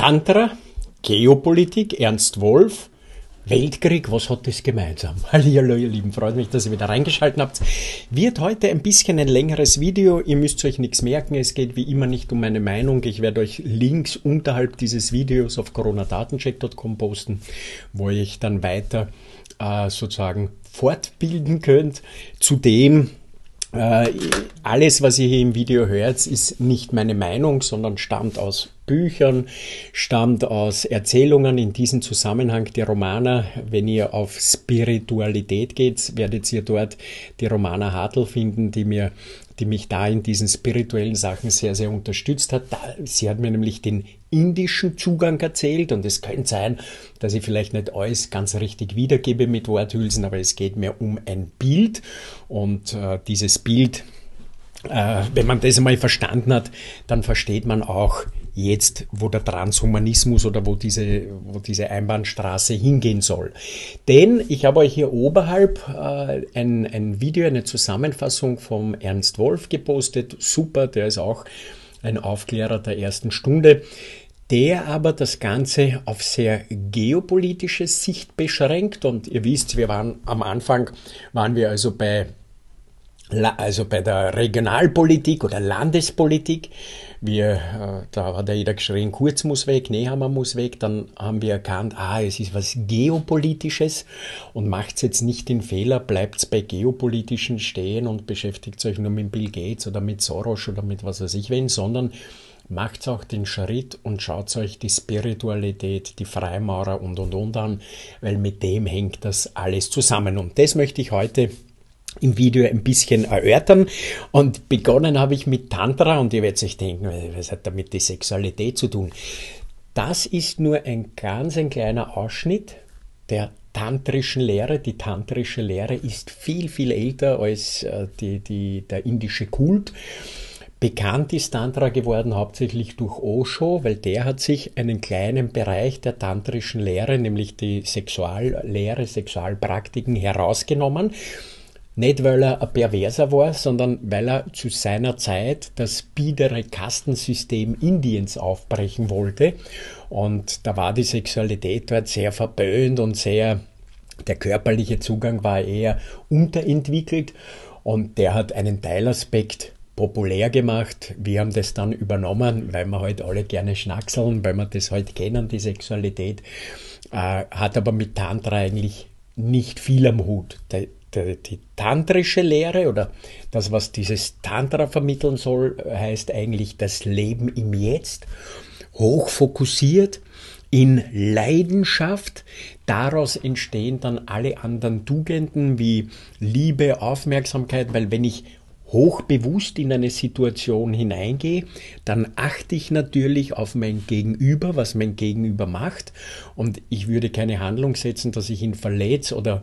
Tantra, Geopolitik, Ernst Wolf, Weltkrieg, was hat das gemeinsam? Hallo, ihr Lieben, freut mich, dass ihr wieder reingeschaltet habt. Wird heute ein bisschen ein längeres Video. Ihr müsst euch nichts merken. Es geht wie immer nicht um meine Meinung. Ich werde euch Links unterhalb dieses Videos auf coronadatencheck.com posten, wo ihr euch dann weiter äh, sozusagen fortbilden könnt. Zudem äh, alles, was ihr hier im Video hört, ist nicht meine Meinung, sondern stammt aus Büchern, stammt aus Erzählungen in diesem Zusammenhang die Romana. Wenn ihr auf Spiritualität geht, werdet ihr dort die Romana Hartl finden, die mir die mich da in diesen spirituellen Sachen sehr, sehr unterstützt hat. Sie hat mir nämlich den indischen Zugang erzählt und es könnte sein, dass ich vielleicht nicht alles ganz richtig wiedergebe mit Worthülsen, aber es geht mir um ein Bild und äh, dieses Bild, äh, wenn man das einmal verstanden hat, dann versteht man auch jetzt, wo der Transhumanismus oder wo diese, wo diese Einbahnstraße hingehen soll. Denn ich habe euch hier oberhalb äh, ein, ein Video, eine Zusammenfassung vom Ernst Wolf gepostet. Super, der ist auch ein Aufklärer der ersten Stunde der aber das Ganze auf sehr geopolitische Sicht beschränkt. Und ihr wisst, wir waren am Anfang, waren wir also bei also bei der Regionalpolitik oder Landespolitik, wir, äh, da hat ja jeder geschrien, Kurz muss weg, Nehammer muss weg, dann haben wir erkannt, ah, es ist was Geopolitisches und macht's jetzt nicht den Fehler, bleibt's bei Geopolitischen stehen und beschäftigt euch nur mit Bill Gates oder mit Soros oder mit was weiß ich wen, sondern macht auch den Schritt und schaut euch die Spiritualität, die Freimaurer und und und an, weil mit dem hängt das alles zusammen. Und das möchte ich heute im Video ein bisschen erörtern. Und begonnen habe ich mit Tantra und ihr werdet euch denken, was hat damit die Sexualität zu tun? Das ist nur ein ganz ein kleiner Ausschnitt der tantrischen Lehre. Die tantrische Lehre ist viel, viel älter als äh, die, die, der indische Kult. Bekannt ist Tantra geworden hauptsächlich durch Osho, weil der hat sich einen kleinen Bereich der tantrischen Lehre, nämlich die Sexuallehre, Sexualpraktiken herausgenommen nicht, weil er ein Perverser war, sondern weil er zu seiner Zeit das biedere Kastensystem Indiens aufbrechen wollte. Und da war die Sexualität dort sehr verböhnt und sehr, der körperliche Zugang war eher unterentwickelt. Und der hat einen Teilaspekt populär gemacht. Wir haben das dann übernommen, weil wir halt alle gerne schnackseln, weil wir das halt kennen, die Sexualität. Äh, hat aber mit Tantra eigentlich nicht viel am Hut die, die tantrische Lehre oder das, was dieses Tantra vermitteln soll, heißt eigentlich das Leben im Jetzt, hochfokussiert in Leidenschaft. Daraus entstehen dann alle anderen Tugenden wie Liebe, Aufmerksamkeit, weil wenn ich hochbewusst in eine Situation hineingehe, dann achte ich natürlich auf mein Gegenüber, was mein Gegenüber macht. Und ich würde keine Handlung setzen, dass ich ihn verletze oder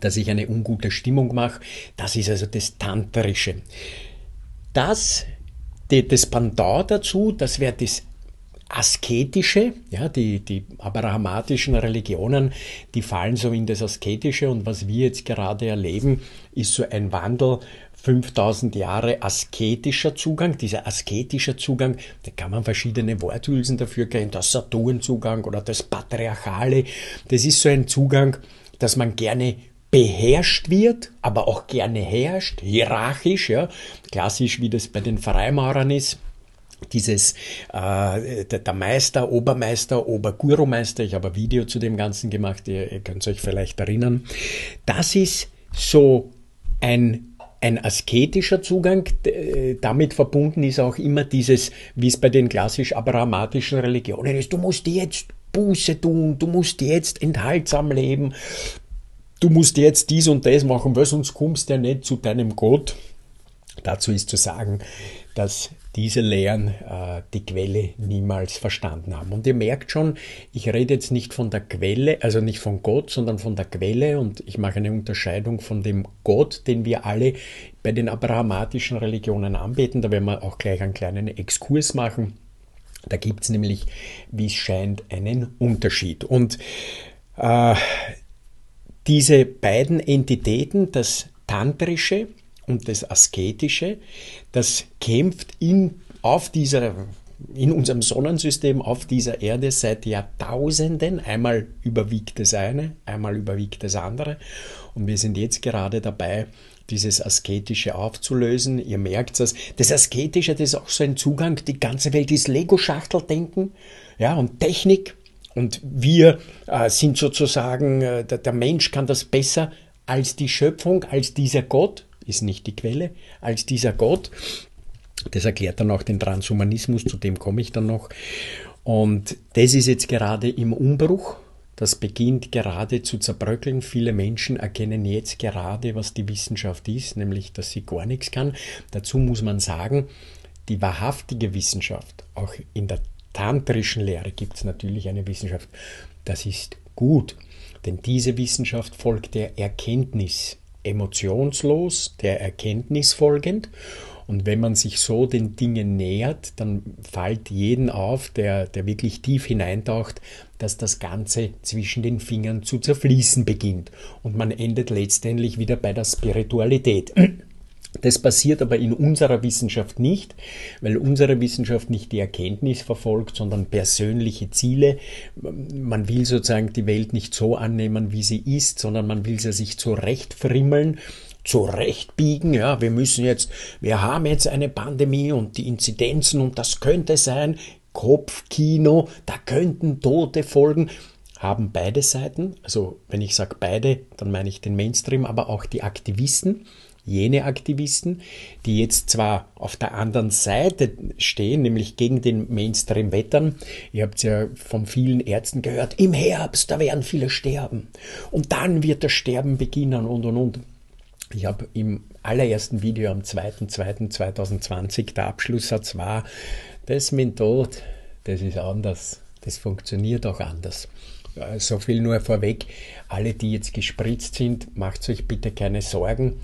dass ich eine ungute Stimmung mache. Das ist also das Tantrische. Das, das Pendant dazu, das wäre das Asketische, ja, die, die abrahamatischen Religionen, die fallen so in das Asketische und was wir jetzt gerade erleben, ist so ein Wandel 5000 Jahre asketischer Zugang. Dieser asketische Zugang, da kann man verschiedene Worthülsen dafür kennen, das Saturnzugang oder das Patriarchale. Das ist so ein Zugang, dass man gerne beherrscht wird, aber auch gerne herrscht, hierarchisch, ja, klassisch wie das bei den Freimaurern ist dieses äh, der Meister, Obermeister, Obergurumeister, ich habe ein Video zu dem Ganzen gemacht, ihr, ihr könnt euch vielleicht erinnern. Das ist so ein ein asketischer Zugang, äh, damit verbunden ist auch immer dieses, wie es bei den klassisch abrahamatischen Religionen ist, du musst jetzt Buße tun, du musst jetzt enthaltsam leben, du musst jetzt dies und das machen, weil sonst kommst du ja nicht zu deinem Gott. Dazu ist zu sagen, dass diese Lehren äh, die Quelle niemals verstanden haben. Und ihr merkt schon, ich rede jetzt nicht von der Quelle, also nicht von Gott, sondern von der Quelle und ich mache eine Unterscheidung von dem Gott, den wir alle bei den abrahamatischen Religionen anbeten. Da werden wir auch gleich einen kleinen Exkurs machen. Da gibt es nämlich, wie es scheint, einen Unterschied. Und äh, diese beiden Entitäten, das Tantrische und das Asketische, das kämpft in, auf dieser in unserem Sonnensystem auf dieser Erde seit Jahrtausenden. Einmal überwiegt das eine, einmal überwiegt das andere. Und wir sind jetzt gerade dabei, dieses Asketische aufzulösen. Ihr merkt es. Das Asketische, das ist auch so ein Zugang. Die ganze Welt ist Lego-Schachtel denken. Ja, und Technik. Und wir äh, sind sozusagen, äh, der, der Mensch kann das besser als die Schöpfung, als dieser Gott, ist nicht die Quelle, als dieser Gott. Das erklärt dann auch den Transhumanismus, zu dem komme ich dann noch. Und das ist jetzt gerade im Umbruch. Das beginnt gerade zu zerbröckeln. Viele Menschen erkennen jetzt gerade, was die Wissenschaft ist, nämlich dass sie gar nichts kann. Dazu muss man sagen, die wahrhaftige Wissenschaft, auch in der tantrischen Lehre gibt es natürlich eine Wissenschaft. Das ist gut, denn diese Wissenschaft folgt der Erkenntnis, emotionslos, der Erkenntnis folgend. Und wenn man sich so den Dingen nähert, dann fällt jeden auf, der, der wirklich tief hineintaucht, dass das Ganze zwischen den Fingern zu zerfließen beginnt. Und man endet letztendlich wieder bei der Spiritualität. Das passiert aber in unserer Wissenschaft nicht, weil unsere Wissenschaft nicht die Erkenntnis verfolgt, sondern persönliche Ziele. Man will sozusagen die Welt nicht so annehmen, wie sie ist, sondern man will sie sich zurechtfrimmeln zurechtbiegen. Ja, wir müssen jetzt, wir haben jetzt eine Pandemie und die Inzidenzen und das könnte sein Kopfkino, da könnten Tote folgen. Haben beide Seiten, also wenn ich sage beide, dann meine ich den Mainstream, aber auch die Aktivisten jene Aktivisten, die jetzt zwar auf der anderen Seite stehen, nämlich gegen den Mainstream wettern. Ihr habt ja von vielen Ärzten gehört, im Herbst, da werden viele sterben. Und dann wird das Sterben beginnen und und und. Ich habe im allerersten Video am 2.2.2020, der Abschlusssatz war, das mit Tod, das ist anders. Das funktioniert auch anders. So viel nur vorweg. Alle, die jetzt gespritzt sind, macht euch bitte keine Sorgen.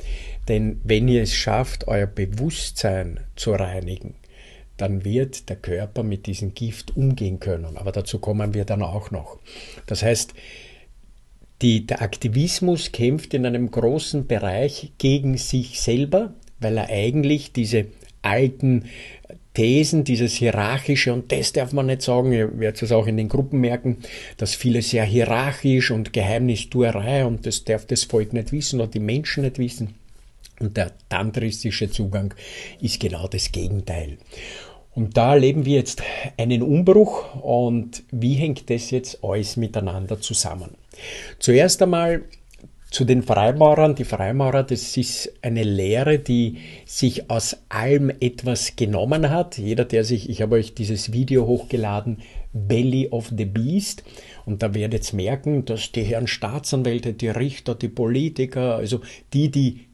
Denn wenn ihr es schafft, euer Bewusstsein zu reinigen, dann wird der Körper mit diesem Gift umgehen können. Aber dazu kommen wir dann auch noch. Das heißt, die, der Aktivismus kämpft in einem großen Bereich gegen sich selber, weil er eigentlich diese alten Thesen, dieses Hierarchische, und das darf man nicht sagen, ihr werdet es auch in den Gruppen merken, dass viele sehr hierarchisch und Geheimnistuerei und das darf das Volk nicht wissen oder die Menschen nicht wissen. Und der tantristische Zugang ist genau das Gegenteil. Und da erleben wir jetzt einen Umbruch und wie hängt das jetzt alles miteinander zusammen? Zuerst einmal zu den Freimaurern. Die Freimaurer, das ist eine Lehre, die sich aus allem etwas genommen hat. Jeder, der sich, ich habe euch dieses Video hochgeladen, Belly of the Beast. Und da werdet ihr merken, dass die Herren Staatsanwälte, die Richter, die Politiker, also die, die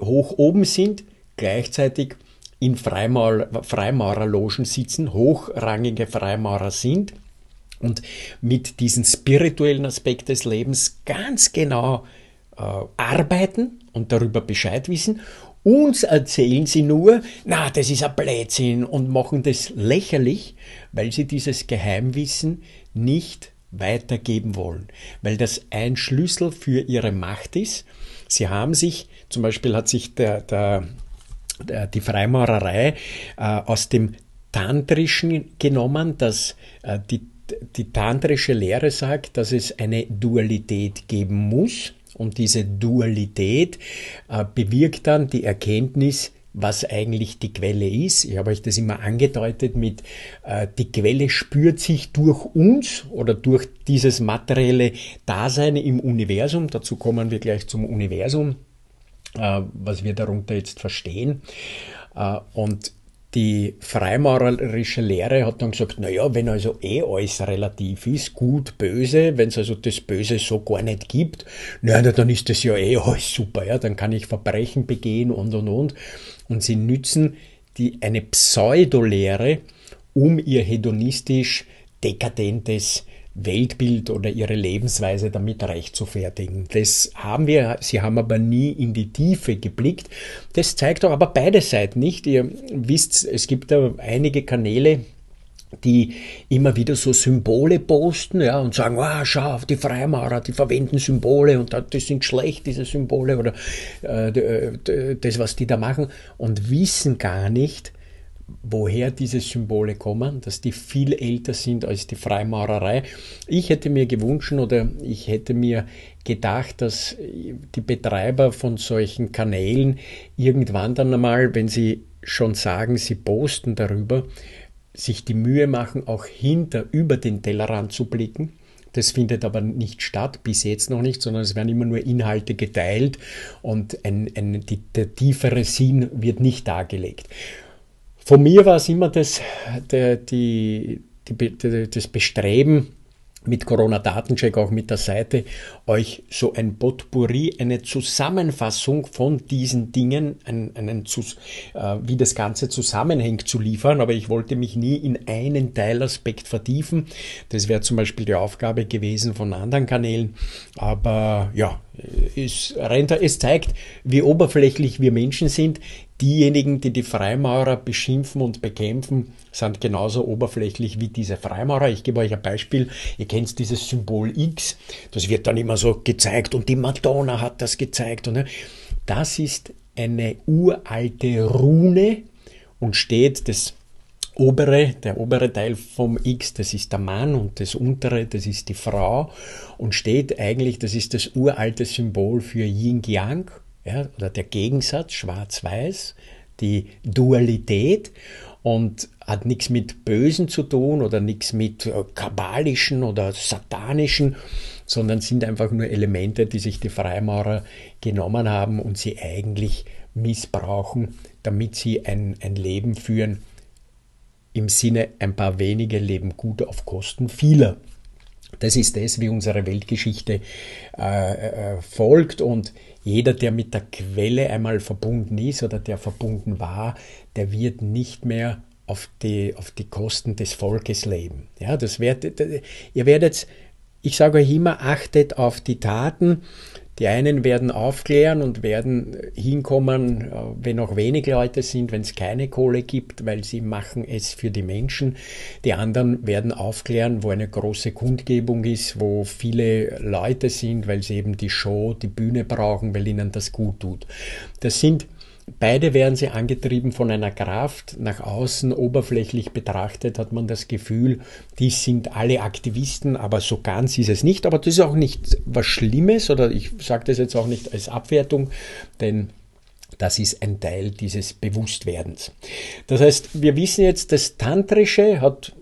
hoch oben sind, gleichzeitig in Freimaur Freimaurerlogen sitzen, hochrangige Freimaurer sind und mit diesem spirituellen Aspekt des Lebens ganz genau äh, arbeiten und darüber Bescheid wissen. Uns erzählen sie nur, na, das ist ein Blödsinn und machen das lächerlich, weil sie dieses Geheimwissen nicht weitergeben wollen, weil das ein Schlüssel für ihre Macht ist Sie haben sich, zum Beispiel hat sich der, der, der die Freimaurerei äh, aus dem Tantrischen genommen, dass äh, die, die tantrische Lehre sagt, dass es eine Dualität geben muss. Und diese Dualität äh, bewirkt dann die Erkenntnis was eigentlich die Quelle ist. Ich habe euch das immer angedeutet mit, äh, die Quelle spürt sich durch uns oder durch dieses materielle Dasein im Universum. Dazu kommen wir gleich zum Universum, äh, was wir darunter jetzt verstehen. Äh, und die freimaurerische Lehre hat dann gesagt, naja, wenn also eh alles relativ ist, gut, böse, wenn es also das Böse so gar nicht gibt, naja, dann ist das ja eh alles super, ja, dann kann ich Verbrechen begehen und und und. Und sie nützen die, eine Pseudolehre, um ihr hedonistisch dekadentes Weltbild oder ihre Lebensweise damit recht zu fertigen. Das haben wir, sie haben aber nie in die Tiefe geblickt. Das zeigt doch aber beide Seiten nicht. Ihr wisst, es gibt da einige Kanäle, die immer wieder so Symbole posten ja, und sagen, ah, oh, schau, die Freimaurer, die verwenden Symbole und das sind schlecht, diese Symbole oder äh, äh das, was die da machen und wissen gar nicht, woher diese Symbole kommen, dass die viel älter sind als die Freimaurerei. Ich hätte mir gewünscht oder ich hätte mir gedacht, dass die Betreiber von solchen Kanälen irgendwann dann einmal, wenn sie schon sagen, sie posten darüber, sich die Mühe machen, auch hinter, über den Tellerrand zu blicken. Das findet aber nicht statt, bis jetzt noch nicht, sondern es werden immer nur Inhalte geteilt und ein, ein, die, der tiefere Sinn wird nicht dargelegt. Von mir war es immer das, der, die, die, die, das Bestreben, mit Corona-Datencheck auch mit der Seite, euch so ein Potpourri, eine Zusammenfassung von diesen Dingen, ein, einen, äh, wie das Ganze zusammenhängt, zu liefern. Aber ich wollte mich nie in einen Teilaspekt vertiefen. Das wäre zum Beispiel die Aufgabe gewesen von anderen Kanälen. Aber ja, es, es zeigt, wie oberflächlich wir Menschen sind diejenigen, die die Freimaurer beschimpfen und bekämpfen, sind genauso oberflächlich wie diese Freimaurer. Ich gebe euch ein Beispiel. Ihr kennt dieses Symbol X. Das wird dann immer so gezeigt und die Madonna hat das gezeigt. Und ne? das ist eine uralte Rune und steht das obere, der obere Teil vom X, das ist der Mann und das untere, das ist die Frau und steht eigentlich, das ist das uralte Symbol für Yin Yang ja, oder der Gegensatz schwarz-weiß, die Dualität und hat nichts mit Bösen zu tun oder nichts mit äh, kabbalischen oder satanischen, sondern sind einfach nur Elemente, die sich die Freimaurer genommen haben und sie eigentlich missbrauchen, damit sie ein, ein Leben führen, im Sinne ein paar wenige leben gut auf Kosten vieler. Das ist das, wie unsere Weltgeschichte äh, äh, folgt und jeder, der mit der Quelle einmal verbunden ist oder der verbunden war, der wird nicht mehr auf die, auf die Kosten des Volkes leben. Ja, das werdet, ihr werdet, ich sage euch immer, achtet auf die Taten, die einen werden aufklären und werden hinkommen, äh, wenn auch wenig Leute sind, wenn es keine Kohle gibt, weil sie machen es für die Menschen. Die anderen werden aufklären, wo eine große Kundgebung ist, wo viele Leute sind, weil sie eben die Show, die Bühne brauchen, weil ihnen das gut tut. Das sind Beide werden sie angetrieben von einer Kraft. Nach außen oberflächlich betrachtet hat man das Gefühl, die sind alle Aktivisten, aber so ganz ist es nicht. Aber das ist auch nicht was Schlimmes oder ich sage das jetzt auch nicht als Abwertung, denn das ist ein Teil dieses Bewusstwerdens. Das heißt, wir wissen jetzt, das Tantrische hat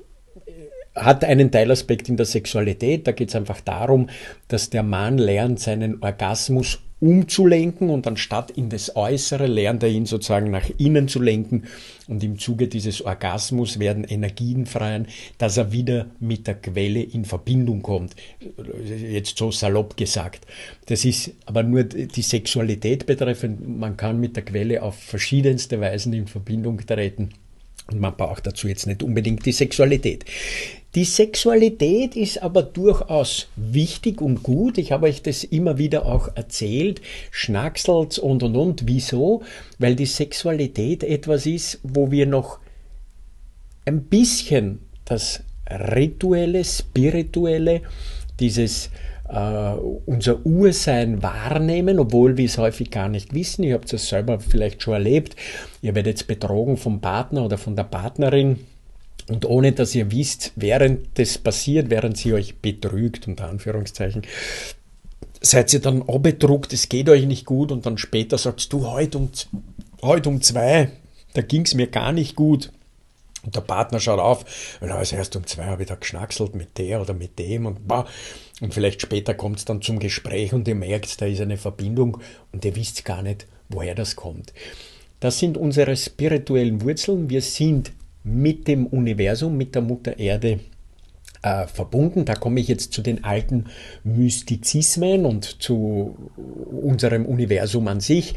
hat einen Teilaspekt in der Sexualität. Da geht es einfach darum, dass der Mann lernt, seinen Orgasmus umzulenken und anstatt in das Äußere lernt er ihn sozusagen nach innen zu lenken und im Zuge dieses Orgasmus werden Energien freien, dass er wieder mit der Quelle in Verbindung kommt. Jetzt so salopp gesagt. Das ist aber nur die Sexualität betreffend. Man kann mit der Quelle auf verschiedenste Weisen in Verbindung treten. Und man braucht dazu jetzt nicht unbedingt die Sexualität. Die Sexualität ist aber durchaus wichtig und gut. Ich habe euch das immer wieder auch erzählt. Schnackselt und und und. Wieso? Weil die Sexualität etwas ist, wo wir noch ein bisschen das rituelle, spirituelle, dieses äh, unser Ursein wahrnehmen, obwohl wir es häufig gar nicht wissen. Ihr habt es selber vielleicht schon erlebt. Ihr werdet jetzt betrogen vom Partner oder von der Partnerin. Und ohne dass ihr wisst, während das passiert, während sie euch betrügt, unter Anführungszeichen, seid ihr dann abgedruckt, es geht euch nicht gut und dann später sagst du, heute um, heute um zwei, da ging es mir gar nicht gut. Und der Partner schaut auf, und als erst um zwei habe ich da geschnackselt mit der oder mit dem und boah, und vielleicht später kommt es dann zum Gespräch und ihr merkt, da ist eine Verbindung und ihr wisst gar nicht, woher das kommt. Das sind unsere spirituellen Wurzeln. Wir sind mit dem Universum, mit der Mutter Erde äh, verbunden. Da komme ich jetzt zu den alten Mystizismen und zu unserem Universum an sich.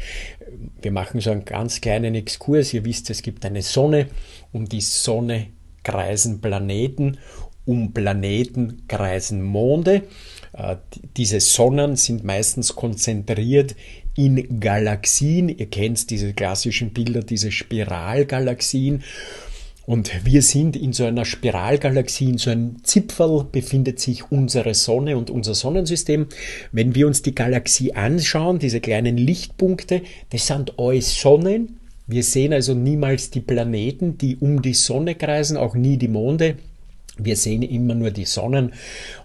Wir machen so einen ganz kleinen Exkurs. Ihr wisst, es gibt eine Sonne. Um die Sonne kreisen Planeten um Planeten kreisen Monde. Äh, diese Sonnen sind meistens konzentriert in Galaxien. Ihr kennt diese klassischen Bilder, diese Spiralgalaxien. Und wir sind in so einer Spiralgalaxie, in so einem Zipfel befindet sich unsere Sonne und unser Sonnensystem. Wenn wir uns die Galaxie anschauen, diese kleinen Lichtpunkte, das sind alles Sonnen. Wir sehen also niemals die Planeten, die um die Sonne kreisen, auch nie die Monde wir sehen immer nur die Sonnen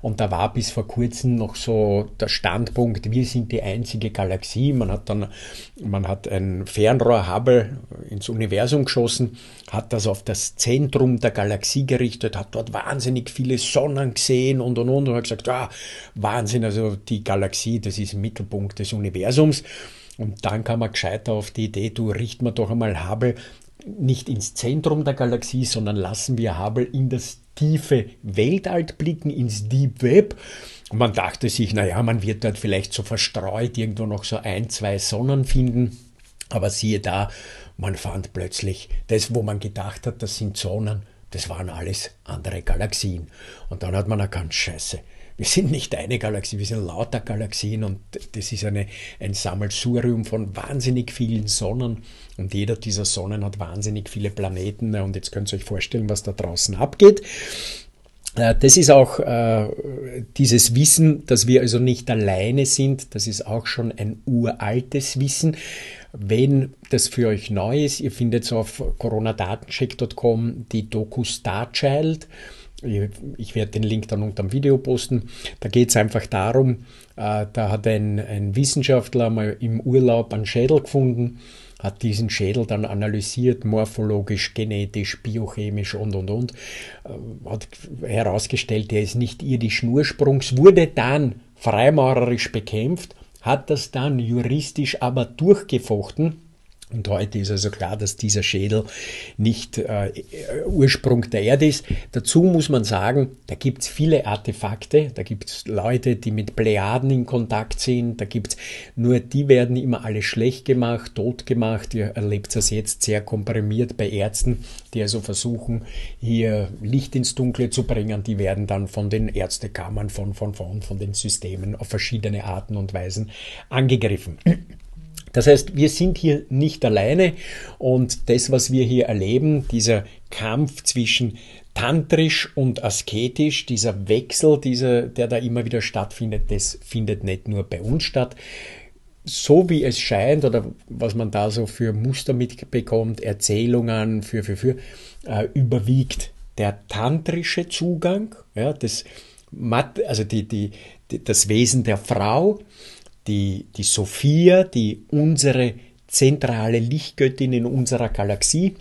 und da war bis vor kurzem noch so der Standpunkt, wir sind die einzige Galaxie. Man hat dann, man hat ein Fernrohr Hubble ins Universum geschossen, hat das auf das Zentrum der Galaxie gerichtet, hat dort wahnsinnig viele Sonnen gesehen und und und und hat gesagt, ah, Wahnsinn, also die Galaxie, das ist Mittelpunkt des Universums. Und dann kam man gescheiter auf die Idee, du richt mir doch einmal Hubble nicht ins Zentrum der Galaxie, sondern lassen wir Hubble in das tiefe Weltall blicken, ins Deep Web. Und man dachte sich, naja, man wird dort vielleicht so verstreut irgendwo noch so ein, zwei Sonnen finden. Aber siehe da, man fand plötzlich das, wo man gedacht hat, das sind Sonnen, das waren alles andere Galaxien. Und dann hat man erkannt, scheiße, wir sind nicht eine Galaxie, wir sind lauter Galaxien und das ist eine, ein Sammelsurium von wahnsinnig vielen Sonnen und jeder dieser Sonnen hat wahnsinnig viele Planeten und jetzt könnt ihr euch vorstellen, was da draußen abgeht. Äh, das ist auch äh, dieses Wissen, dass wir also nicht alleine sind, das ist auch schon ein uraltes Wissen. Wenn das für euch neu ist, ihr findet es auf coronadatencheck.com die Doku Starchild. Child ich werde den Link dann unter dem Video posten. Da geht es einfach darum, äh, da hat ein, ein Wissenschaftler mal im Urlaub einen Schädel gefunden, hat diesen Schädel dann analysiert, morphologisch, genetisch, biochemisch und und und, äh, hat herausgestellt, der ist nicht irdisch Ursprungs, wurde dann freimaurerisch bekämpft, hat das dann juristisch aber durchgefochten und heute ist also klar, dass dieser Schädel nicht äh, Ursprung der Erde ist. Dazu muss man sagen, da gibt es viele Artefakte, da gibt es Leute, die mit Plejaden in Kontakt sind, da gibt es nur, die werden immer alle schlecht gemacht, tot gemacht. Ihr erlebt das jetzt sehr komprimiert bei Ärzten, die also versuchen, hier Licht ins Dunkle zu bringen. Die werden dann von den Ärztekammern, von, von, von, von den Systemen auf verschiedene Arten und Weisen angegriffen. Das heißt, wir sind hier nicht alleine und das, was wir hier erleben, dieser Kampf zwischen tantrisch und asketisch, dieser Wechsel, dieser, der da immer wieder stattfindet, das findet nicht nur bei uns statt. So wie es scheint oder was man da so für Muster mitbekommt, Erzählungen, für, für, für, äh, überwiegt der tantrische Zugang, ja, das, also die, die, die, das Wesen der Frau, die, die Sophia, die unsere zentrale Lichtgöttin in unserer Galaxie.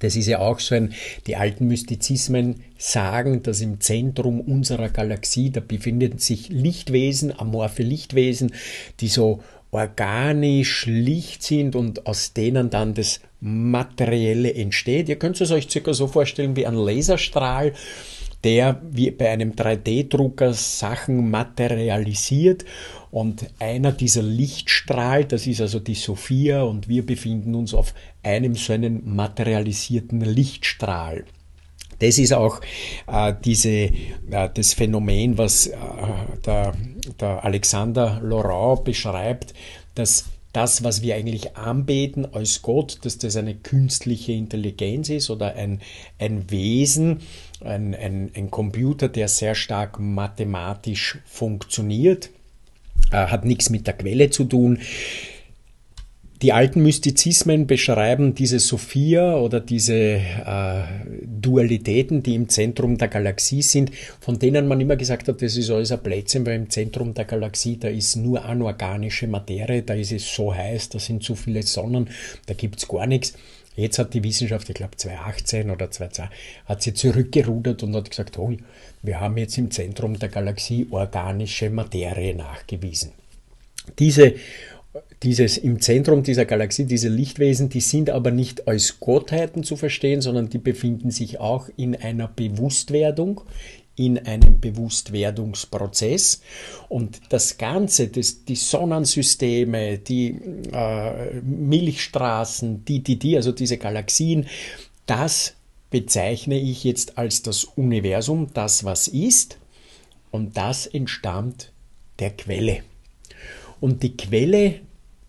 Das ist ja auch so ein, die alten Mystizismen sagen, dass im Zentrum unserer Galaxie, da befinden sich Lichtwesen, amorphe Lichtwesen, die so organisch Licht sind und aus denen dann das Materielle entsteht. Ihr könnt es euch circa so vorstellen wie ein Laserstrahl der wie bei einem 3D-Drucker Sachen materialisiert und einer dieser Lichtstrahl, das ist also die Sophia und wir befinden uns auf einem so einen materialisierten Lichtstrahl. Das ist auch äh, diese, äh, das Phänomen, was äh, der, der Alexander Laurent beschreibt, dass das, was wir eigentlich anbeten als Gott, dass das eine künstliche Intelligenz ist oder ein, ein Wesen, ein, ein, ein Computer, der sehr stark mathematisch funktioniert, äh, hat nichts mit der Quelle zu tun. Die alten Mystizismen beschreiben diese Sophia oder diese äh, Dualitäten, die im Zentrum der Galaxie sind, von denen man immer gesagt hat, das ist alles ein Blödsinn, weil im Zentrum der Galaxie, da ist nur anorganische Materie, da ist es so heiß, da sind so viele Sonnen, da gibt es gar nichts. Jetzt hat die Wissenschaft, ich glaube 2018 oder 2020, hat sie zurückgerudert und hat gesagt, oh, wir haben jetzt im Zentrum der Galaxie organische Materie nachgewiesen. Diese dieses im Zentrum dieser Galaxie, diese Lichtwesen, die sind aber nicht als Gottheiten zu verstehen, sondern die befinden sich auch in einer Bewusstwerdung, in einem Bewusstwerdungsprozess. Und das Ganze, das, die Sonnensysteme, die äh, Milchstraßen, die, die, die, also diese Galaxien, das bezeichne ich jetzt als das Universum, das was ist. Und das entstammt der Quelle. Und die Quelle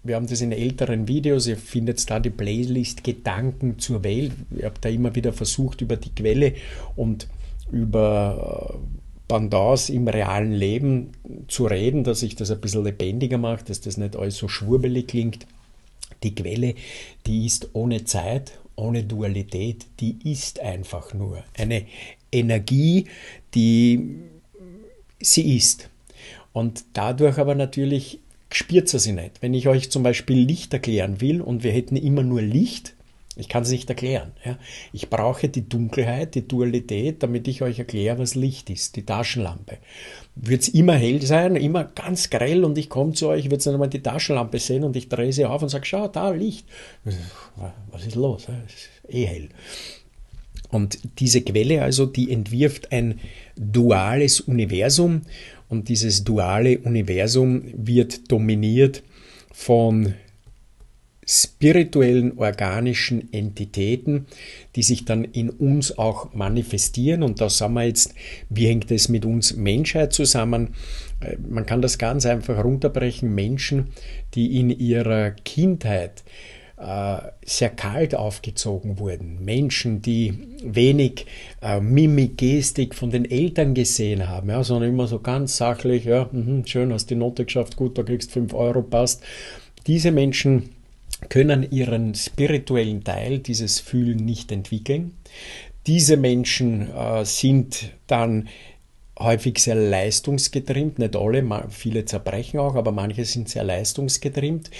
wir haben das in älteren Videos, ihr findet da die Playlist Gedanken zur Welt. Ich habe da immer wieder versucht, über die Quelle und über Bandaus äh, im realen Leben zu reden, dass sich das ein bisschen lebendiger macht, dass das nicht alles so schwurbelig klingt. Die Quelle, die ist ohne Zeit, ohne Dualität, die ist einfach nur eine Energie, die sie ist. Und dadurch aber natürlich spürt ihr sie nicht. Wenn ich euch zum Beispiel Licht erklären will und wir hätten immer nur Licht, ich kann es nicht erklären. Ja. Ich brauche die Dunkelheit, die Dualität, damit ich euch erkläre, was Licht ist, die Taschenlampe. Wird es immer hell sein, immer ganz grell und ich komme zu euch, wird es einmal die Taschenlampe sehen und ich drehe sie auf und sage, schau, da Licht. Was ist los? Ist eh hell. Und diese Quelle also, die entwirft ein duales Universum und dieses duale Universum wird dominiert von spirituellen, organischen Entitäten, die sich dann in uns auch manifestieren. Und da sagen wir jetzt, wie hängt es mit uns Menschheit zusammen? Äh, man kann das ganz einfach runterbrechen. Menschen, die in ihrer Kindheit äh, sehr kalt aufgezogen wurden. Menschen, die wenig äh, Mimik, von den Eltern gesehen haben, ja, sondern immer so ganz sachlich, ja, mh, schön, hast die Note geschafft, gut, da kriegst 5 Euro, passt. Diese Menschen können ihren spirituellen Teil, dieses Fühlen nicht entwickeln. Diese Menschen äh, sind dann häufig sehr leistungsgetrimmt, nicht alle, viele zerbrechen auch, aber manche sind sehr leistungsgetrimmt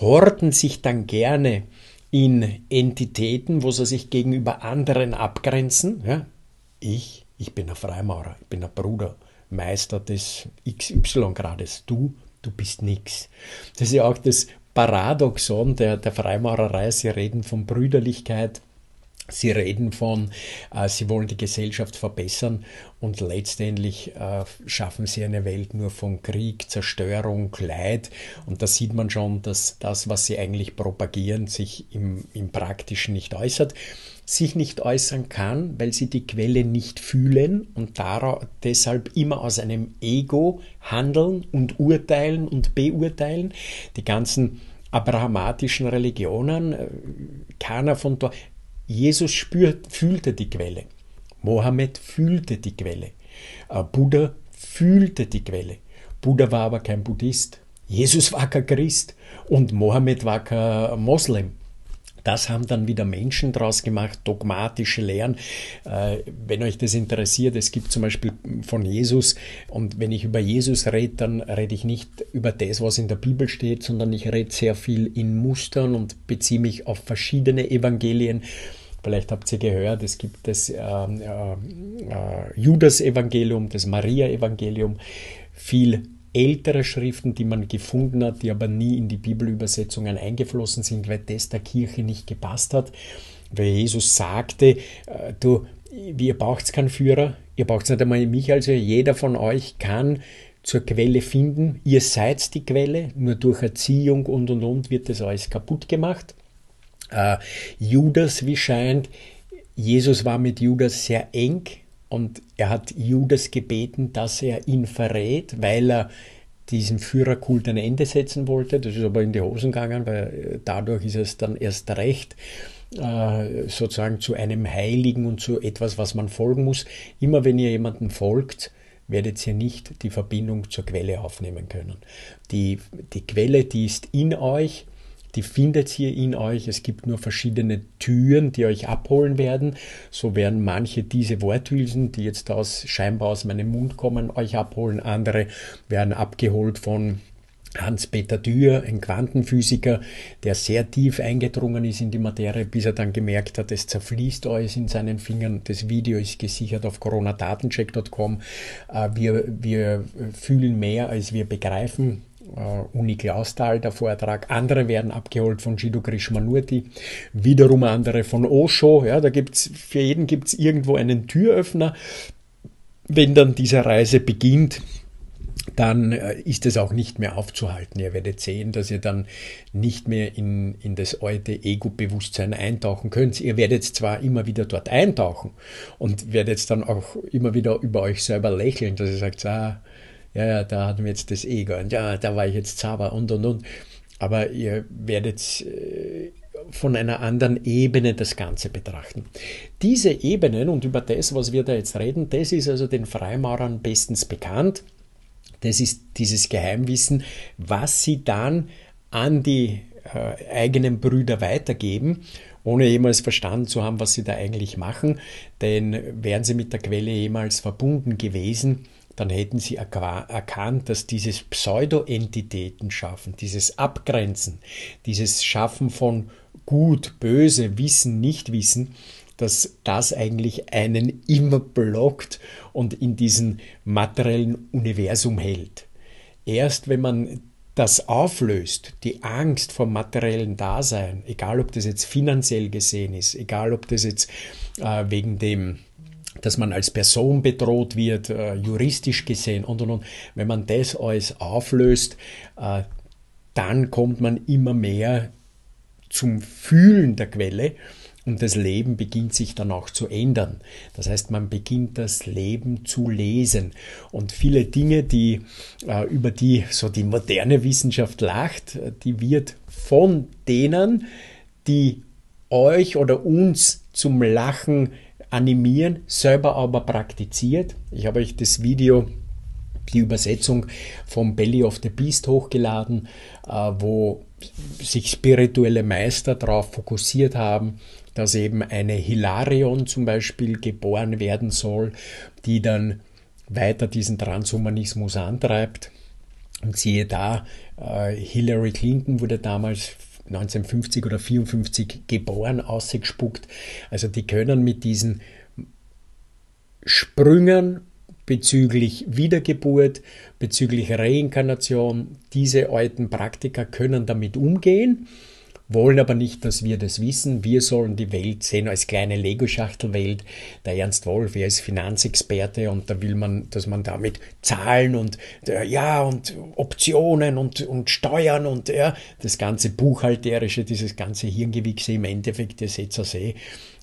horten sich dann gerne in Entitäten, wo sie sich gegenüber anderen abgrenzen. Ja? Ich, ich bin ein Freimaurer, ich bin ein Bruder, Meister des XY-Grades. Du, du bist nix. Das ist ja auch das Paradoxon der, der Freimaurerei. Sie reden von Brüderlichkeit, Sie reden von, äh, sie wollen die Gesellschaft verbessern und letztendlich äh, schaffen sie eine Welt nur von Krieg, Zerstörung, Leid. Und da sieht man schon, dass das, was sie eigentlich propagieren, sich im, im Praktischen nicht äußert, sich nicht äußern kann, weil sie die Quelle nicht fühlen und deshalb immer aus einem Ego handeln und urteilen und beurteilen. Die ganzen abrahamatischen Religionen, äh, keiner von dort, Jesus spürt, fühlte die Quelle. Mohammed fühlte die Quelle. Äh, Buddha fühlte die Quelle. Buddha war aber kein Buddhist. Jesus war kein Christ und Mohammed war kein Moslem. Das haben dann wieder Menschen draus gemacht, dogmatische Lehren. Äh, wenn euch das interessiert, es gibt zum Beispiel von Jesus, und wenn ich über Jesus rede, dann rede ich nicht über das, was in der Bibel steht, sondern ich rede sehr viel in Mustern und beziehe mich auf verschiedene Evangelien. Vielleicht habt ihr gehört, es gibt das ähm, äh, äh, Judas-Evangelium, das Maria-Evangelium, viel ältere Schriften, die man gefunden hat, die aber nie in die Bibelübersetzungen eingeflossen sind, weil das der Kirche nicht gepasst hat. Weil Jesus sagte, äh, du, ihr braucht keinen Führer, ihr braucht nicht einmal mich, also jeder von euch kann zur Quelle finden. Ihr seid die Quelle, nur durch Erziehung und und und wird das alles kaputt gemacht. Äh, Judas, wie scheint, Jesus war mit Judas sehr eng und er hat Judas gebeten, dass er ihn verrät, weil er diesem Führerkult ein Ende setzen wollte. Das ist aber in die Hosen gegangen, weil äh, dadurch ist es dann erst recht äh, sozusagen zu einem Heiligen und zu etwas, was man folgen muss. Immer wenn ihr jemanden folgt, werdet ihr nicht die Verbindung zur Quelle aufnehmen können. Die, die Quelle, die ist in euch die findet ihr in euch. Es gibt nur verschiedene Türen, die euch abholen werden. So werden manche diese Worthülsen, die jetzt aus, scheinbar aus meinem Mund kommen, euch abholen. Andere werden abgeholt von Hans-Peter Dürr, ein Quantenphysiker, der sehr tief eingedrungen ist in die Materie, bis er dann gemerkt hat, es zerfließt alles in seinen Fingern. Das Video ist gesichert auf coronadatencheck.com. Äh, wir, wir fühlen mehr, als wir begreifen. Äh, Uni Klausthal der Vortrag. Andere werden abgeholt von Jiddu Krishnamurti, wiederum andere von Osho. Ja, da gibt's, für jeden gibt es irgendwo einen Türöffner. Wenn dann diese Reise beginnt, dann äh, ist es auch nicht mehr aufzuhalten. Ihr werdet sehen, dass ihr dann nicht mehr in, in das alte Ego-Bewusstsein eintauchen könnt. Ihr werdet zwar immer wieder dort eintauchen und werdet dann auch immer wieder über euch selber lächeln, dass ihr sagt, ah, ja, ja, da hatten wir jetzt das Ego und ja, da war ich jetzt Zauber und und und. Aber ihr werdet äh, von einer anderen Ebene das Ganze betrachten. Diese Ebenen und über das, was wir da jetzt reden, das ist also den Freimaurern bestens bekannt. Das ist dieses Geheimwissen, was sie dann an die äh, eigenen Brüder weitergeben, ohne jemals verstanden zu haben, was sie da eigentlich machen, denn wären sie mit der Quelle jemals verbunden gewesen, dann hätten sie erkannt, dass dieses Pseudo-Entitäten schaffen, dieses Abgrenzen, dieses Schaffen von gut, böse, Wissen, Nichtwissen, dass das eigentlich einen immer blockt und in diesem materiellen Universum hält. Erst wenn man das auflöst, die Angst vor materiellen Dasein, egal ob das jetzt finanziell gesehen ist, egal ob das jetzt äh, wegen dem dass man als Person bedroht wird, äh, juristisch gesehen und und und. Wenn man das alles auflöst, äh, dann kommt man immer mehr zum Fühlen der Quelle und das Leben beginnt sich dann auch zu ändern. Das heißt, man beginnt das Leben zu lesen. Und viele Dinge, die, äh, über die so die moderne Wissenschaft lacht, die wird von denen, die euch oder uns zum Lachen animieren, selber aber praktiziert. Ich habe euch das Video die Übersetzung vom Belly of the Beast hochgeladen, äh, wo sich spirituelle Meister darauf fokussiert haben, dass eben eine Hilarion zum Beispiel geboren werden soll, die dann weiter diesen Transhumanismus antreibt. Und siehe da, äh, Hillary Clinton wurde damals 1950 oder 54 geboren, ausgespuckt. Also die können mit diesen Sprüngen bezüglich Wiedergeburt, bezüglich Reinkarnation, diese alten Praktiker können damit umgehen wollen aber nicht, dass wir das wissen. Wir sollen die Welt sehen als kleine Lego-Schachtelwelt. Der Ernst Wolf, er ist Finanzexperte und da will man, dass man damit Zahlen und äh, ja und Optionen und, und Steuern und ja, das ganze Buchhalterische, dieses ganze Hirngewichse im Endeffekt, der Setzer See.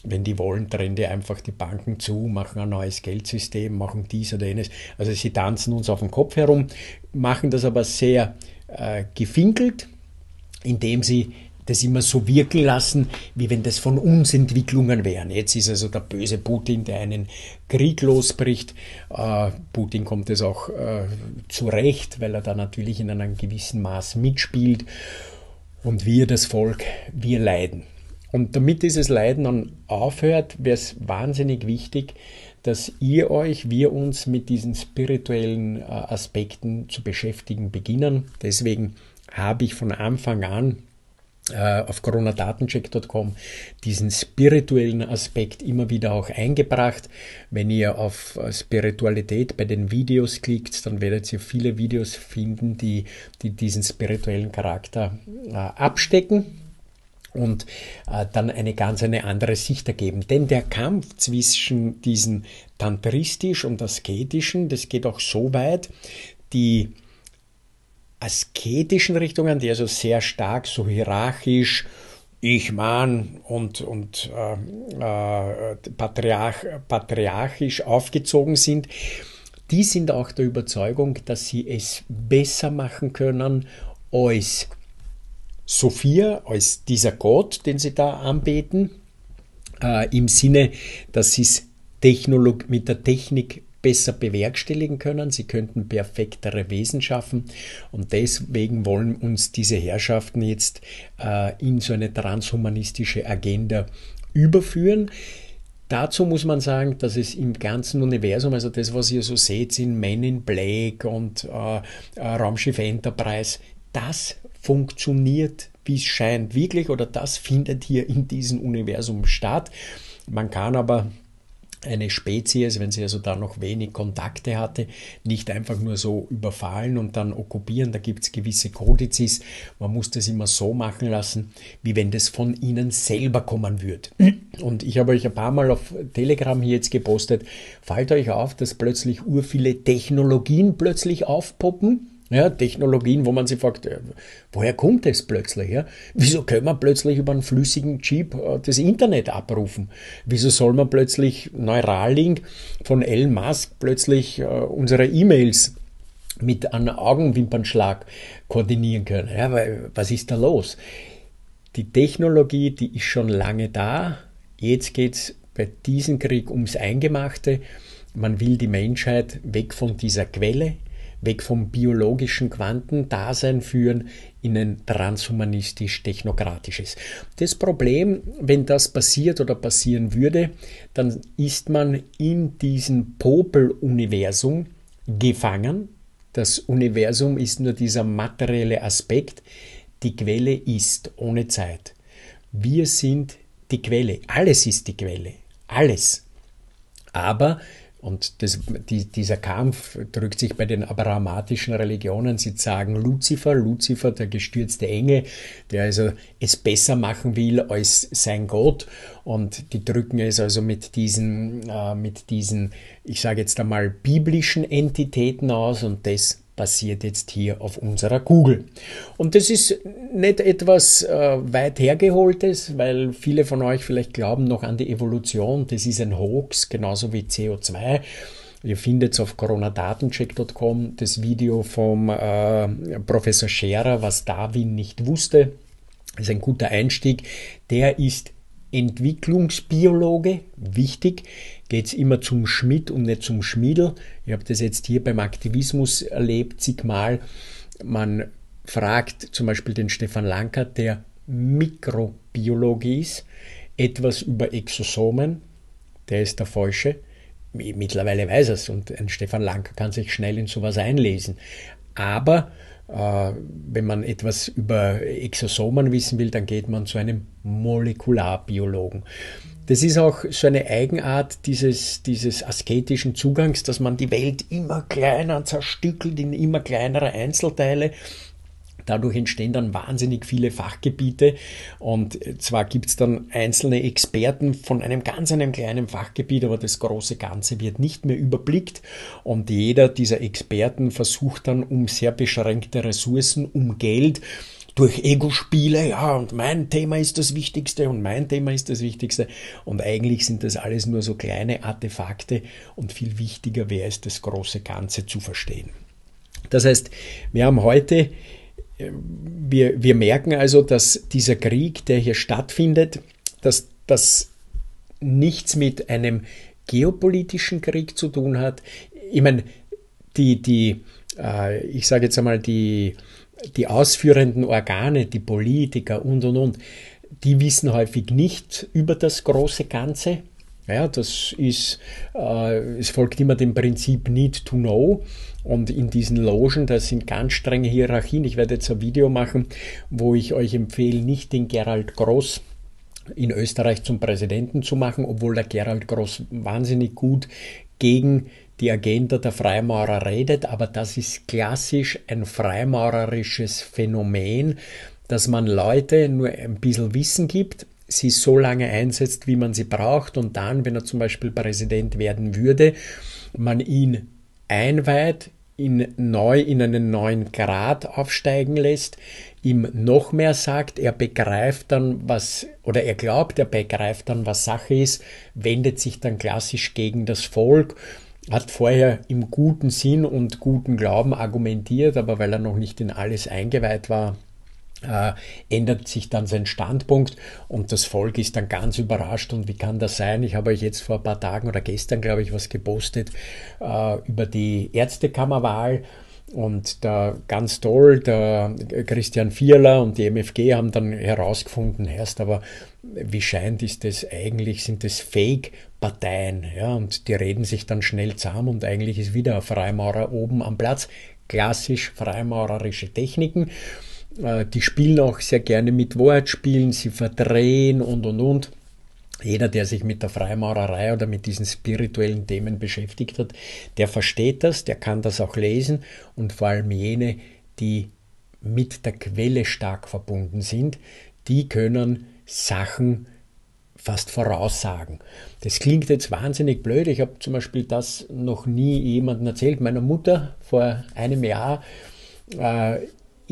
wenn die wollen, trennen die einfach die Banken zu, machen ein neues Geldsystem, machen dies oder jenes. Also sie tanzen uns auf den Kopf herum, machen das aber sehr äh, gefinkelt, indem sie das immer so wirken lassen, wie wenn das von uns Entwicklungen wären. Jetzt ist also der böse Putin, der einen Krieg losbricht. Äh, Putin kommt es auch äh, zurecht, weil er da natürlich in einem gewissen Maß mitspielt. Und wir, das Volk, wir leiden. Und damit dieses Leiden dann aufhört, wäre es wahnsinnig wichtig, dass ihr euch, wir uns mit diesen spirituellen äh, Aspekten zu beschäftigen beginnen. Deswegen habe ich von Anfang an äh, auf coronadatencheck.com diesen spirituellen Aspekt immer wieder auch eingebracht. Wenn ihr auf äh, Spiritualität bei den Videos klickt, dann werdet ihr viele Videos finden, die, die diesen spirituellen Charakter äh, abstecken und äh, dann eine ganz eine andere Sicht ergeben. Denn der Kampf zwischen diesen tantristisch und asketischen, das geht auch so weit, die asketischen Richtungen, die also sehr stark so hierarchisch ich Mann und, und äh, äh, patriarch, patriarchisch aufgezogen sind, die sind auch der Überzeugung, dass sie es besser machen können als Sophia, als dieser Gott, den sie da anbeten, äh, im Sinne, dass sie es mit der Technik besser bewerkstelligen können, sie könnten perfektere Wesen schaffen und deswegen wollen uns diese Herrschaften jetzt äh, in so eine transhumanistische Agenda überführen. Dazu muss man sagen, dass es im ganzen Universum, also das, was ihr so seht, in Men in Black und äh, äh Raumschiff Enterprise, das funktioniert, wie es scheint, wirklich oder das findet hier in diesem Universum statt. Man kann aber eine Spezies, wenn sie also da noch wenig Kontakte hatte, nicht einfach nur so überfallen und dann okkupieren. Da gibt es gewisse Kodizes. Man muss das immer so machen lassen, wie wenn das von ihnen selber kommen würde. Und ich habe euch ein paar Mal auf Telegram hier jetzt gepostet, fällt euch auf, dass plötzlich ur viele Technologien plötzlich aufpoppen ja, Technologien, wo man sich fragt, äh, woher kommt das plötzlich? Ja? Wieso können wir plötzlich über einen flüssigen Chip äh, das Internet abrufen? Wieso soll man plötzlich Neuralink von Elon Musk plötzlich äh, unsere E-Mails mit einem Augenwimpernschlag koordinieren können? Ja, weil, was ist da los? Die Technologie, die ist schon lange da. Jetzt geht es bei diesem Krieg ums Eingemachte. Man will die Menschheit weg von dieser Quelle weg vom biologischen Quantendasein führen in ein transhumanistisch-technokratisches. Das Problem, wenn das passiert oder passieren würde, dann ist man in diesem Popeluniversum gefangen. Das Universum ist nur dieser materielle Aspekt. Die Quelle ist ohne Zeit. Wir sind die Quelle. Alles ist die Quelle. Alles. Aber und das, die, dieser Kampf drückt sich bei den abrahamatischen Religionen. Sie sagen Luzifer, Luzifer, der gestürzte Engel, der also es besser machen will als sein Gott. Und die drücken es also mit diesen, äh, mit diesen, ich sage jetzt einmal, biblischen Entitäten aus. Und das passiert jetzt hier auf unserer Google. Und das ist nicht etwas äh, weit hergeholtes, weil viele von euch vielleicht glauben noch an die Evolution. Das ist ein Hoax, genauso wie CO2. Ihr findet es auf coronadatencheck.com das Video vom äh, Professor Scherer, was Darwin nicht wusste. Das ist ein guter Einstieg. Der ist Entwicklungsbiologe, wichtig geht es immer zum Schmidt und nicht zum Schmiedel. Ich habe das jetzt hier beim Aktivismus erlebt, zigmal. Man fragt zum Beispiel den Stefan Lanker, der Mikrobiologe ist, etwas über Exosomen. Der ist der Falsche. Mittlerweile weiß er es und ein Stefan Lanker kann sich schnell in sowas einlesen. Aber äh, wenn man etwas über Exosomen wissen will, dann geht man zu einem Molekularbiologen. Das ist auch so eine Eigenart dieses, dieses asketischen Zugangs, dass man die Welt immer kleiner zerstückelt in immer kleinere Einzelteile Dadurch entstehen dann wahnsinnig viele Fachgebiete und äh, zwar gibt es dann einzelne Experten von einem ganz, einem kleinen Fachgebiet, aber das große Ganze wird nicht mehr überblickt und jeder dieser Experten versucht dann um sehr beschränkte Ressourcen, um Geld, durch Ego-Spiele, ja, und mein Thema ist das Wichtigste und mein Thema ist das Wichtigste. Und eigentlich sind das alles nur so kleine Artefakte und viel wichtiger wäre es, das große Ganze zu verstehen. Das heißt, wir haben heute wir, wir merken also, dass dieser Krieg, der hier stattfindet, dass das nichts mit einem geopolitischen Krieg zu tun hat. Ich meine, die, die, äh, ich sage jetzt einmal, die, die ausführenden Organe, die Politiker und und und, die wissen häufig nicht über das große Ganze. Ja, das ist, äh, es folgt immer dem Prinzip Need to Know. Und in diesen Logen, das sind ganz strenge Hierarchien. Ich werde jetzt ein Video machen, wo ich euch empfehle, nicht den Gerald Gross in Österreich zum Präsidenten zu machen, obwohl der Gerald Gross wahnsinnig gut gegen die Agenda der Freimaurer redet, aber das ist klassisch ein freimaurerisches Phänomen, dass man Leute nur ein bisschen Wissen gibt, sie so lange einsetzt, wie man sie braucht und dann, wenn er zum Beispiel Präsident werden würde, man ihn einweiht, ihn neu in einen neuen Grad aufsteigen lässt, ihm noch mehr sagt, er begreift dann, was, oder er glaubt, er begreift dann, was Sache ist, wendet sich dann klassisch gegen das Volk, hat vorher im guten Sinn und guten Glauben argumentiert, aber weil er noch nicht in alles eingeweiht war, äh, ändert sich dann sein Standpunkt und das Volk ist dann ganz überrascht und wie kann das sein? Ich habe euch jetzt vor ein paar Tagen oder gestern, glaube ich, was gepostet äh, über die Ärztekammerwahl. Und da ganz toll, der Christian Vierler und die MFG haben dann herausgefunden, heißt aber wie scheint, ist das eigentlich, sind das Fake-Parteien. Ja, und die reden sich dann schnell zahm und eigentlich ist wieder ein Freimaurer oben am Platz. Klassisch freimaurerische Techniken. Äh, die spielen auch sehr gerne mit Wortspielen, sie verdrehen und und und. Jeder, der sich mit der Freimaurerei oder mit diesen spirituellen Themen beschäftigt hat, der versteht das, der kann das auch lesen und vor allem jene, die mit der Quelle stark verbunden sind, die können Sachen fast voraussagen. Das klingt jetzt wahnsinnig blöd. Ich habe zum Beispiel das noch nie jemandem erzählt. Meiner Mutter vor einem Jahr äh,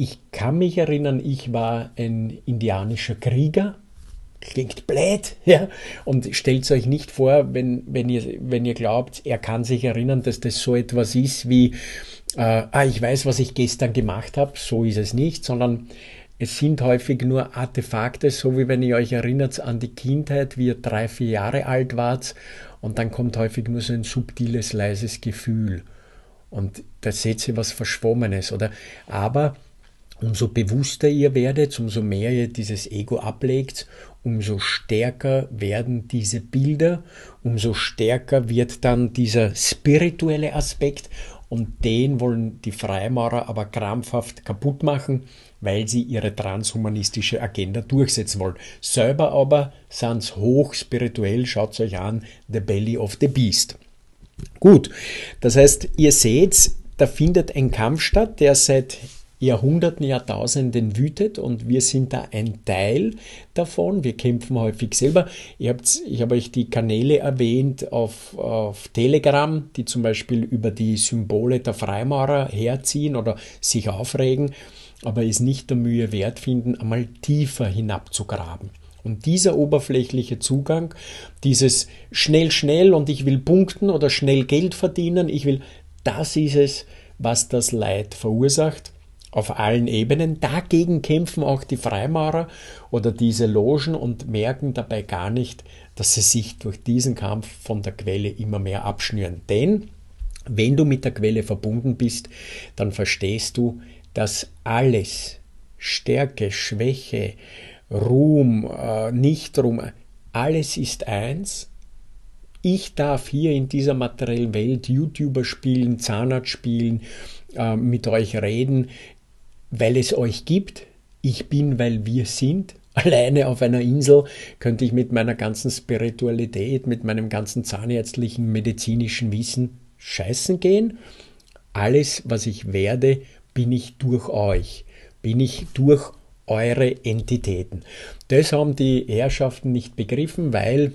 ich kann mich erinnern, ich war ein indianischer Krieger. Klingt blöd, ja. Und stellt es euch nicht vor, wenn, wenn, ihr, wenn ihr glaubt, er kann sich erinnern, dass das so etwas ist wie, äh, ah, ich weiß, was ich gestern gemacht habe. So ist es nicht, sondern es sind häufig nur Artefakte, so wie wenn ihr euch erinnert an die Kindheit, wie ihr drei, vier Jahre alt wart. Und dann kommt häufig nur so ein subtiles, leises Gefühl. Und da seht ihr was Verschwommenes, oder? Aber umso bewusster ihr werdet, umso mehr ihr dieses Ego ablegt, umso stärker werden diese Bilder, umso stärker wird dann dieser spirituelle Aspekt und den wollen die Freimaurer aber krampfhaft kaputt machen, weil sie ihre transhumanistische Agenda durchsetzen wollen. Selber aber sind hochspirituell, schaut euch an, The Belly of the Beast. Gut, das heißt, ihr seht, da findet ein Kampf statt, der seit Jahrhunderten, Jahrtausenden wütet und wir sind da ein Teil davon. Wir kämpfen häufig selber. Ihr habt, ich habe euch die Kanäle erwähnt auf, auf Telegram, die zum Beispiel über die Symbole der Freimaurer herziehen oder sich aufregen, aber es nicht der Mühe wert finden, einmal tiefer hinabzugraben. Und dieser oberflächliche Zugang, dieses schnell, schnell und ich will punkten oder schnell Geld verdienen, ich will, das ist es, was das Leid verursacht auf allen Ebenen. Dagegen kämpfen auch die Freimaurer oder diese Logen und merken dabei gar nicht, dass sie sich durch diesen Kampf von der Quelle immer mehr abschnüren. Denn wenn du mit der Quelle verbunden bist, dann verstehst du, dass alles, Stärke, Schwäche, Ruhm, äh, Nicht-Ruhm, alles ist eins ich darf hier in dieser materiellen Welt YouTuber spielen, Zahnarzt spielen, äh, mit euch reden, weil es euch gibt. Ich bin, weil wir sind. Alleine auf einer Insel könnte ich mit meiner ganzen Spiritualität, mit meinem ganzen zahnärztlichen, medizinischen Wissen scheißen gehen. Alles, was ich werde, bin ich durch euch, bin ich durch eure Entitäten. Das haben die Herrschaften nicht begriffen, weil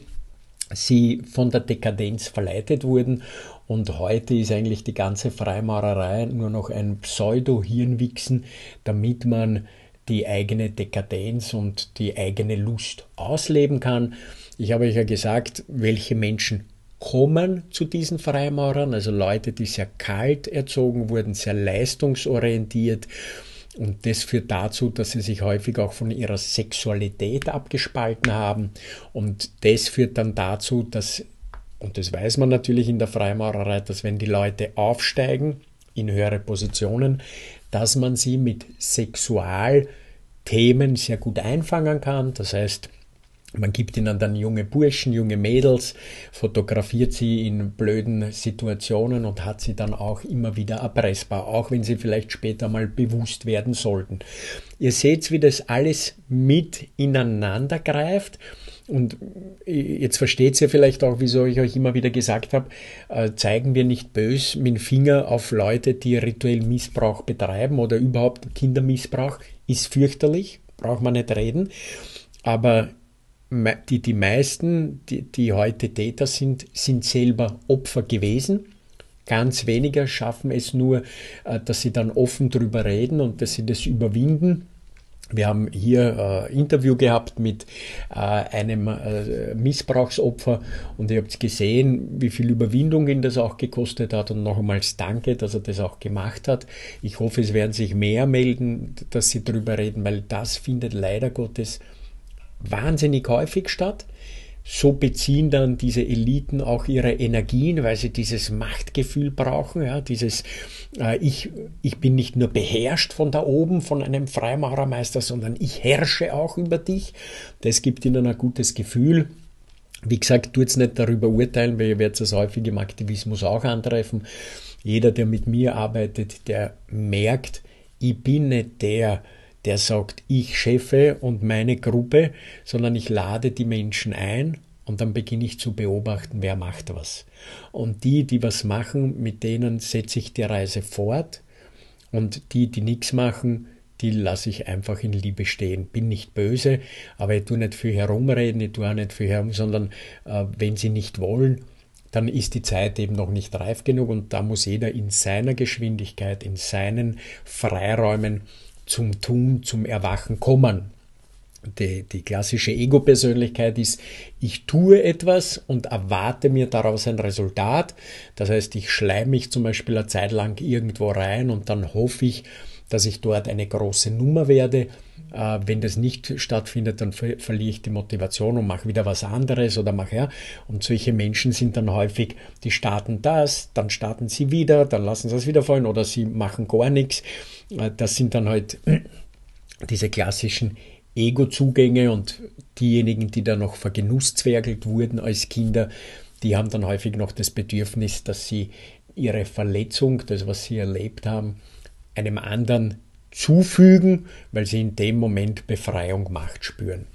sie von der Dekadenz verleitet wurden und heute ist eigentlich die ganze Freimaurerei nur noch ein Pseudo-Hirnwichsen, damit man die eigene Dekadenz und die eigene Lust ausleben kann. Ich habe euch ja gesagt, welche Menschen kommen zu diesen Freimaurern, also Leute, die sehr kalt erzogen wurden, sehr leistungsorientiert. Und das führt dazu, dass sie sich häufig auch von ihrer Sexualität abgespalten haben. Und das führt dann dazu, dass und das weiß man natürlich in der Freimaurerei, dass wenn die Leute aufsteigen in höhere Positionen, dass man sie mit Sexualthemen sehr gut einfangen kann. Das heißt, man gibt ihnen dann junge Burschen, junge Mädels, fotografiert sie in blöden Situationen und hat sie dann auch immer wieder erpressbar, auch wenn sie vielleicht später mal bewusst werden sollten. Ihr seht, wie das alles mit ineinander greift und jetzt versteht ihr vielleicht auch, wieso ich euch immer wieder gesagt habe, äh, zeigen wir nicht bös mit dem Finger auf Leute, die rituell Missbrauch betreiben oder überhaupt Kindermissbrauch, ist fürchterlich, braucht man nicht reden. Aber die, die meisten, die, die heute Täter sind, sind selber Opfer gewesen. Ganz weniger schaffen es nur, äh, dass sie dann offen darüber reden und dass sie das überwinden wir haben hier äh, Interview gehabt mit äh, einem äh, Missbrauchsopfer und ihr habt gesehen, wie viel Überwindung ihn das auch gekostet hat und nochmals danke, dass er das auch gemacht hat. Ich hoffe, es werden sich mehr melden, dass sie darüber reden, weil das findet leider Gottes wahnsinnig häufig statt so beziehen dann diese Eliten auch ihre Energien, weil sie dieses Machtgefühl brauchen, ja, dieses äh, ich, ich bin nicht nur beherrscht von da oben, von einem Freimaurermeister, sondern ich herrsche auch über dich. Das gibt ihnen ein gutes Gefühl. Wie gesagt, tut es nicht darüber urteilen, weil ihr werdet es häufig im Aktivismus auch antreffen. Jeder, der mit mir arbeitet, der merkt, ich bin nicht der, der sagt, ich chefe und meine Gruppe, sondern ich lade die Menschen ein und dann beginne ich zu beobachten, wer macht was. Und die, die was machen, mit denen setze ich die Reise fort und die, die nichts machen, die lasse ich einfach in Liebe stehen. Bin nicht böse, aber ich tue nicht viel herumreden, ich tue auch nicht viel herum, sondern äh, wenn sie nicht wollen, dann ist die Zeit eben noch nicht reif genug und da muss jeder in seiner Geschwindigkeit, in seinen Freiräumen zum Tun, zum Erwachen kommen. Die, die klassische Ego-Persönlichkeit ist, ich tue etwas und erwarte mir daraus ein Resultat. Das heißt, ich schleime mich zum Beispiel eine Zeit lang irgendwo rein und dann hoffe ich, dass ich dort eine große Nummer werde äh, wenn das nicht stattfindet, dann ver verliere ich die Motivation und mache wieder was anderes oder mache ja. Und solche Menschen sind dann häufig, die starten das, dann starten sie wieder, dann lassen sie es wieder fallen oder sie machen gar nichts. Äh, das sind dann halt diese klassischen Ego-Zugänge und diejenigen, die dann noch vergenusszwergelt wurden als Kinder, die haben dann häufig noch das Bedürfnis, dass sie ihre Verletzung, das, was sie erlebt haben, einem anderen zufügen, weil sie in dem Moment Befreiung, Macht spüren.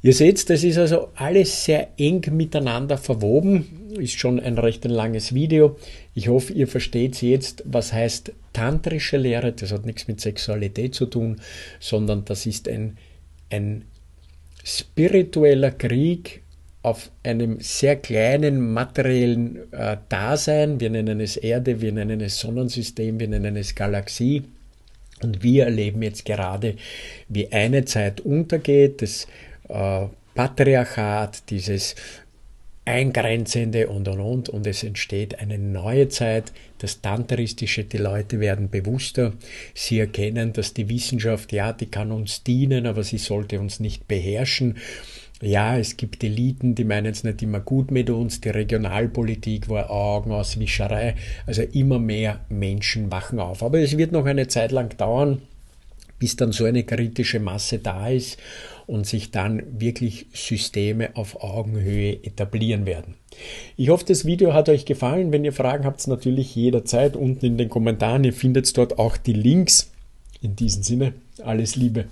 Ihr seht, das ist also alles sehr eng miteinander verwoben. Ist schon ein recht langes Video. Ich hoffe, ihr versteht jetzt, was heißt tantrische Lehre. Das hat nichts mit Sexualität zu tun, sondern das ist ein, ein spiritueller Krieg auf einem sehr kleinen materiellen äh, Dasein. Wir nennen es Erde, wir nennen es Sonnensystem, wir nennen es Galaxie. Und wir erleben jetzt gerade, wie eine Zeit untergeht, das äh, Patriarchat, dieses Eingrenzende und und und und es entsteht eine neue Zeit, das Tantaristische, die Leute werden bewusster, sie erkennen, dass die Wissenschaft, ja, die kann uns dienen, aber sie sollte uns nicht beherrschen ja, es gibt Eliten, die meinen es nicht immer gut mit uns, die Regionalpolitik war Augen aus Wischerei. also immer mehr Menschen wachen auf. Aber es wird noch eine Zeit lang dauern, bis dann so eine kritische Masse da ist und sich dann wirklich Systeme auf Augenhöhe etablieren werden. Ich hoffe, das Video hat euch gefallen. Wenn ihr Fragen habt, natürlich jederzeit unten in den Kommentaren. Ihr findet dort auch die Links. In diesem Sinne, alles Liebe.